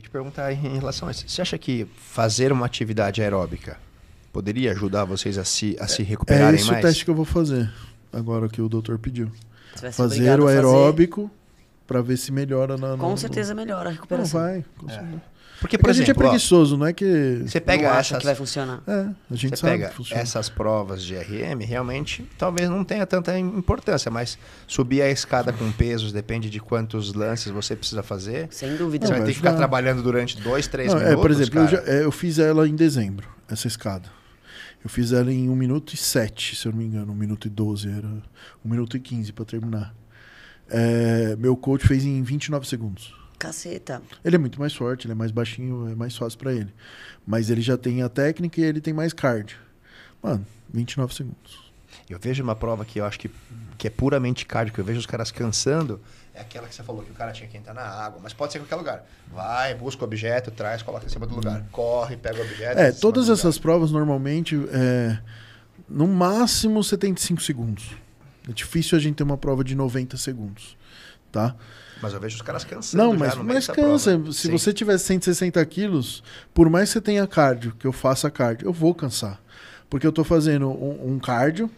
ia te perguntar em relação a isso. Você acha que fazer uma atividade aeróbica poderia ajudar vocês a se, a se é, é recuperarem mais? É esse mais? o teste que eu vou fazer, agora que o doutor pediu. Fazer o aeróbico para ver se melhora na. com certeza melhora a recuperação. Não vai, com é. certeza. Porque, por Porque exemplo, a gente é preguiçoso, ó, não é que. Você pega acha essas... que vai funcionar. É, a gente você sabe pega que funciona. essas provas de RM, realmente, talvez não tenha tanta importância, mas subir a escada com pesos depende de quantos lances você precisa fazer. Sem dúvida. Você não, vai ter que ficar não... trabalhando durante dois, três não, é, minutos. É, por exemplo, eu, já, é, eu fiz ela em dezembro, essa escada. Eu fiz ela em 1 minuto e 7, se eu não me engano, 1 minuto e 12, era 1 minuto e 15 para terminar. É, meu coach fez em 29 segundos. Caceta. Ele é muito mais forte, ele é mais baixinho, é mais fácil para ele. Mas ele já tem a técnica e ele tem mais cardio. Mano, 29 segundos. Eu vejo uma prova que eu acho que, que é puramente cardio, que eu vejo os caras cansando, é aquela que você falou que o cara tinha que entrar na água, mas pode ser em qualquer lugar. Vai, busca o objeto, traz, coloca em cima do lugar, hum. corre, pega o objeto. É, todas essas provas normalmente, é, no máximo 75 segundos. É difícil a gente ter uma prova de 90 segundos tá? Mas eu vejo os caras cansando. Não, mas, mas cansa. Prova. Se Sim. você tiver 160 quilos, por mais que você tenha cardio, que eu faça cardio, eu vou cansar. Porque eu tô fazendo um, um cardio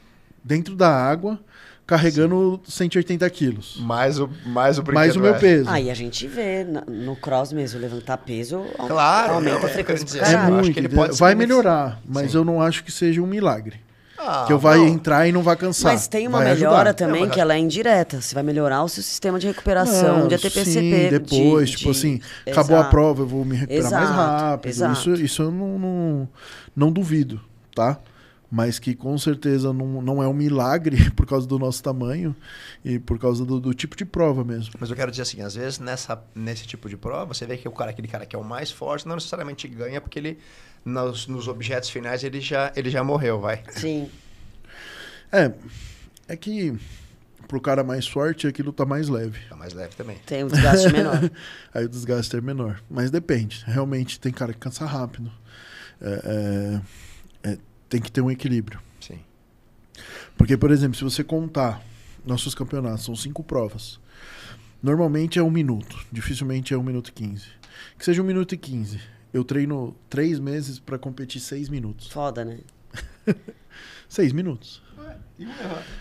dentro da água, carregando Sim. 180 quilos. Mais o, mais o Mais o meu é. peso. Aí ah, a gente vê no cross mesmo, levantar peso claro, aumenta não, a é, frequência. É, é muito, acho que ele pode vai melhorar, mas Sim. eu não acho que seja um milagre. Ah, que eu vai entrar e não vai cansar. Mas tem uma vai melhora ajudar. também, mas... que ela é indireta. Você vai melhorar o seu sistema de recuperação não, de ATPCP. Sim, depois, de, tipo de... assim, exato. acabou a prova, eu vou me recuperar exato, mais rápido. Exato. Isso, isso eu não, não, não duvido, tá? mas que com certeza não, não é um milagre por causa do nosso tamanho e por causa do, do, tipo de prova mesmo. Mas eu quero dizer assim, às vezes nessa, nesse tipo de prova, você vê que o cara, aquele cara que é o mais forte, não necessariamente ganha, porque ele nos, nos objetos finais ele já, ele já morreu, vai. Sim. É, é que pro cara mais forte, aquilo tá mais leve. Tá mais leve também. Tem um desgaste menor. Aí o desgaste é menor. Mas depende. Realmente tem cara que cansa rápido. É, é, é, tem que ter um equilíbrio. Sim. Porque, por exemplo, se você contar nossos campeonatos, são cinco provas. Normalmente é um minuto, dificilmente é um minuto e quinze. Que seja um minuto e quinze. Eu treino três meses para competir seis minutos. Foda, né? seis minutos. É,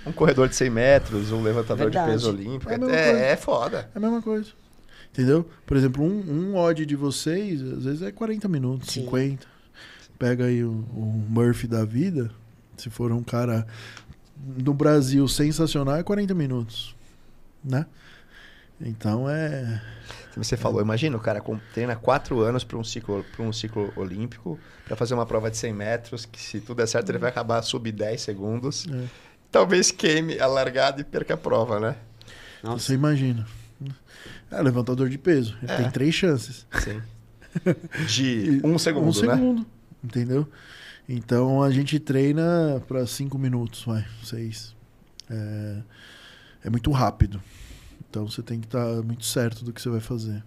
um corredor de 100 metros, um levantador Verdade. de peso olímpico. É, é, é, foda. É a mesma coisa. Entendeu? Por exemplo, um, um odd de vocês, às vezes é 40 minutos, Sim. 50 pega aí o Murphy da vida, se for um cara no Brasil sensacional, é 40 minutos, né? Então é. Você falou, é. imagina o cara treina quatro anos para um ciclo para um ciclo olímpico para fazer uma prova de 100 metros que se tudo der certo ele é. vai acabar sub 10 segundos, é. talvez queime a largada e perca a prova, né? Nossa. Você imagina? É levantador de peso, ele é. tem três chances. Sim. De um segundo, um né? segundo. né? entendeu? Então a gente treina para cinco minutos, vai, seis. É, é muito rápido. Então você tem que estar tá muito certo do que você vai fazer.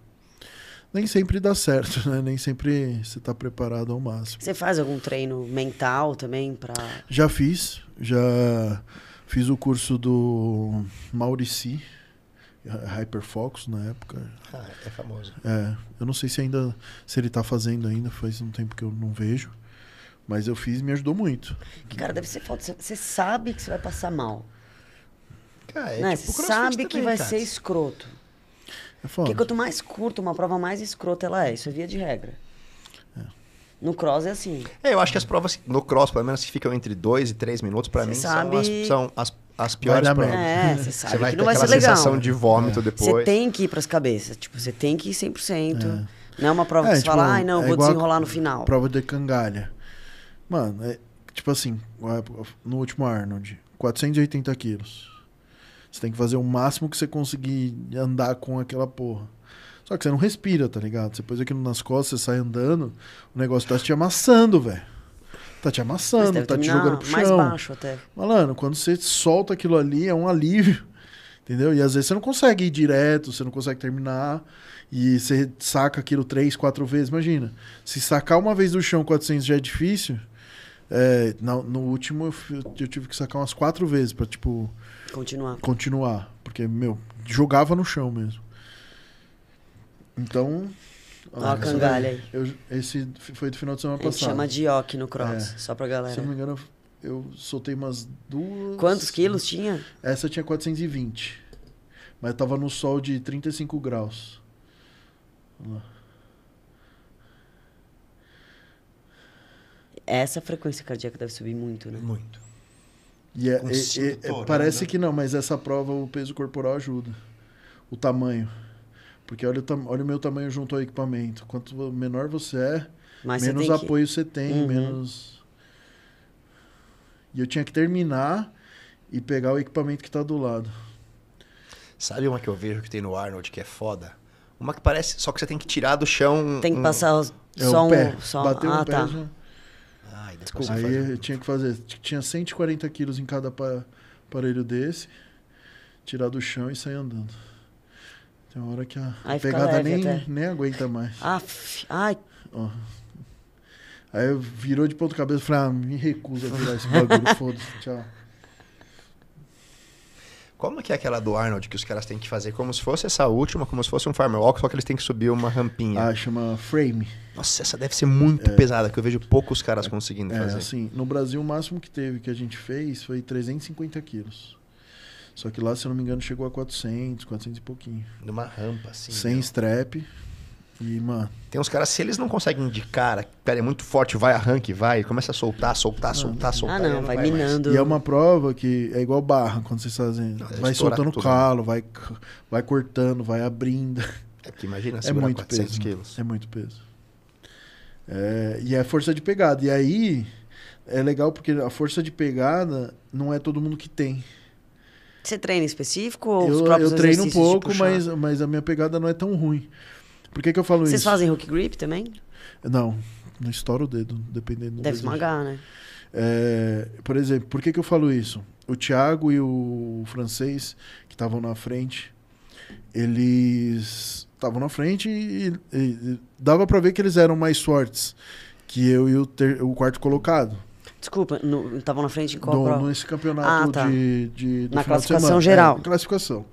Nem sempre dá certo, né? Nem sempre você está preparado ao máximo. Você faz algum treino mental também para? Já fiz, já fiz o curso do Maurici, Hyperfocus na época. Ah, é famoso. É, eu não sei se ainda se ele está fazendo ainda, faz um tempo que eu não vejo. Mas eu fiz e me ajudou muito. Que cara, deve ser foda. Você sabe que você vai passar mal. Cara, é né? tipo você sabe também, que vai cara. ser escroto. É foda. Porque quanto mais curto, uma prova, mais escrota ela é. Isso é via de regra. É. No cross é assim. É, eu acho que as provas no cross, pelo menos, que ficam entre 2 e 3 minutos, para mim, sabe... são, as, são as as piores provas. É, você sabe você vai que não vai ser legal. sensação de vômito é. depois. Você tem que ir para as cabeças, tipo, você tem que ir 100%. É. Não é uma prova é, que você tipo, fala, ai, não, é vou desenrolar no final. Prova de cangalha. Mano, é, tipo assim, é, no último Arnold, 480 quilos. Você tem que fazer o máximo que você conseguir andar com aquela porra. Só que você não respira, tá ligado? Você pôs aquilo nas costas, você sai andando, o negócio tá te amassando, velho tá te amassando, tá te jogando pro chão. Mais baixo até. Malandro, quando você solta aquilo ali, é um alívio. Entendeu? E às vezes você não consegue ir direto, você não consegue terminar. E você saca aquilo três, quatro vezes. Imagina, se sacar uma vez do chão 400 já é difícil. É, no, no, último eu, eu, tive que sacar umas quatro vezes pra, tipo. Continuar. Continuar. Porque, meu, jogava no chão mesmo. Então. Ó, a cangalha aí. Eu, esse foi do final de semana a passado. chama de ok no cross, é. só pra galera. Se eu não me engano, eu soltei umas duas. Quantos quilos tinha? Essa tinha 420. Mas tava no sol de 35 graus. Vamos lá. Essa frequência cardíaca deve subir muito, né? Muito. E é, é, é, parece né? que não, mas essa prova o peso corporal ajuda. O tamanho. Porque olha o, olha o meu tamanho junto ao equipamento. Quanto menor você é, Mas menos você apoio que... você tem, uhum. menos. E eu tinha que terminar e pegar o equipamento que está do lado. Sabe uma que eu vejo que tem no Arnold que é foda? Uma que parece. Só que você tem que tirar do chão. Tem que um... passar é, só o um. Pé. Só... Bateu ah, um tá. pé já. Ai, Desculpa. Aí fazer. eu tinha que fazer. Tinha 140 quilos em cada aparelho desse. Tirar do chão e sair andando. Tem uma hora que a aí pegada nem, nem aguenta mais. Aff, ai. Aí virou de ponto cabeça e falei, ah, me recuso a virar esse bagulho, foda-se, tchau. Como que é aquela do Arnold que os caras têm que fazer como se fosse essa última, como se fosse um farmer walk, só que eles têm que subir uma rampinha? Ah, chama frame. Nossa, essa deve ser muito é, pesada, que eu vejo poucos caras é, conseguindo é, fazer. É, assim, no Brasil o máximo que teve que a gente fez foi 350 quilos. Só que lá, se eu não me engano, chegou a 400, 400 e pouquinho. Numa rampa, assim. Sem strap. E, mano. Tem uns caras, se eles não conseguem indicar, cara, é muito forte, vai, arranque, vai, começa a soltar, soltar, não, soltar, não. soltar. Ah, não, não vai, vai, minando. Mais. E é uma prova que é igual barra quando vocês fazem. Não, vai soltando tudo. calo, vai, vai cortando, vai abrindo. É que imagina, é muito 400 peso, quilos. É muito peso. É, e é força de pegada. E aí é legal porque a força de pegada não é todo mundo que tem. Você treina específico ou eu, os próprios Eu treino um pouco, mas, mas a minha pegada não é tão ruim. Por que, que eu falo Vocês isso? Vocês fazem hook grip também? Não, não estoura o dedo, dependendo do Deve desejo. esmagar, né? É, por exemplo, por que, que eu falo isso? O Thiago e o francês, que estavam na frente, eles estavam na frente e, e, e dava para ver que eles eram mais fortes que eu e o, ter, o quarto colocado. Desculpa, estavam na frente em qual no, prova? Nesse campeonato ah, tá. de, de Na classificação de é, geral. É, classificação.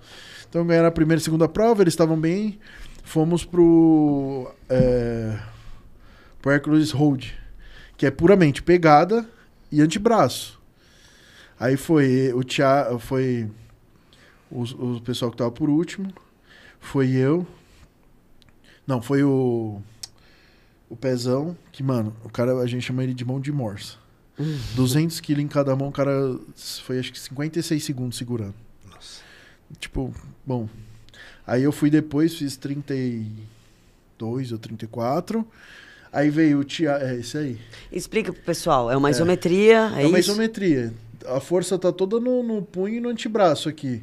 Então ganharam a primeira e segunda prova, eles estavam bem. Fomos pro. É, pro Hercules Hold, que é puramente pegada e antebraço. Aí foi o tia foi o, o pessoal que tava por último, foi eu. Não, foi o o Pezão, que mano, o cara a gente chama ele de mão de morsa. 200 uhum. quilos em cada mão, o cara foi acho que 56 segundos segurando. Nossa. Tipo, bom. Aí eu fui depois, fiz 32 ou 34. Aí veio o tia É isso aí. Explica pro pessoal. É uma é. isometria. É, é, é uma isso? isometria. A força tá toda no, no punho e no antebraço aqui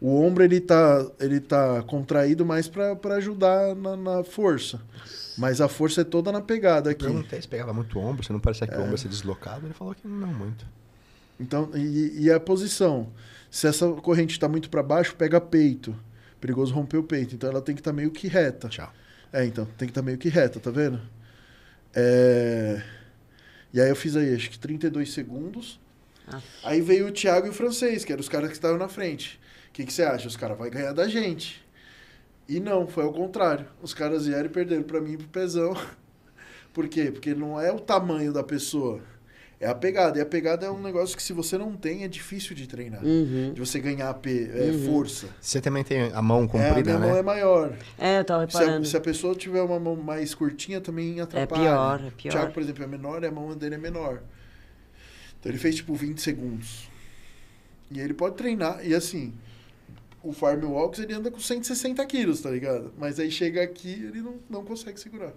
o ombro ele tá, ele tá contraído mais para ajudar na, na, força. Mas a força é toda na pegada aqui. Eu não se pegava muito ombro, você não parecia que é. o ombro ia ser deslocado. Ele falou que não muito. Então, e, e a posição? Se essa corrente está muito para baixo, pega peito. Perigoso romper o peito. Então ela tem que estar tá meio que reta. Tchau. É, então, tem que estar tá meio que reta, tá vendo? É... E aí eu fiz aí, acho que 32 segundos. Ah. Aí veio o Thiago e o francês, que eram os caras que estavam na frente que, que você acha? Os caras vão ganhar da gente. E não, foi ao contrário. Os caras vieram e perderam para mim e pro Pezão. Por quê? Porque não é o tamanho da pessoa. É a pegada. E a pegada é um negócio que se você não tem, é difícil de treinar. Uhum. De você ganhar P, é, uhum. força. Você também tem a mão é, comprida, é, a minha né? mão é maior. É, eu tava reparando. Se a, se a, pessoa tiver uma mão mais curtinha, também é atrapalha. É pior, é pior. O Thiago, por exemplo, é menor e a mão dele é menor. Então ele fez, tipo, 20 segundos. E ele pode treinar. E assim, o Farm Walks ele anda com 160 quilos, tá ligado? Mas aí chega aqui ele não, não consegue segurar.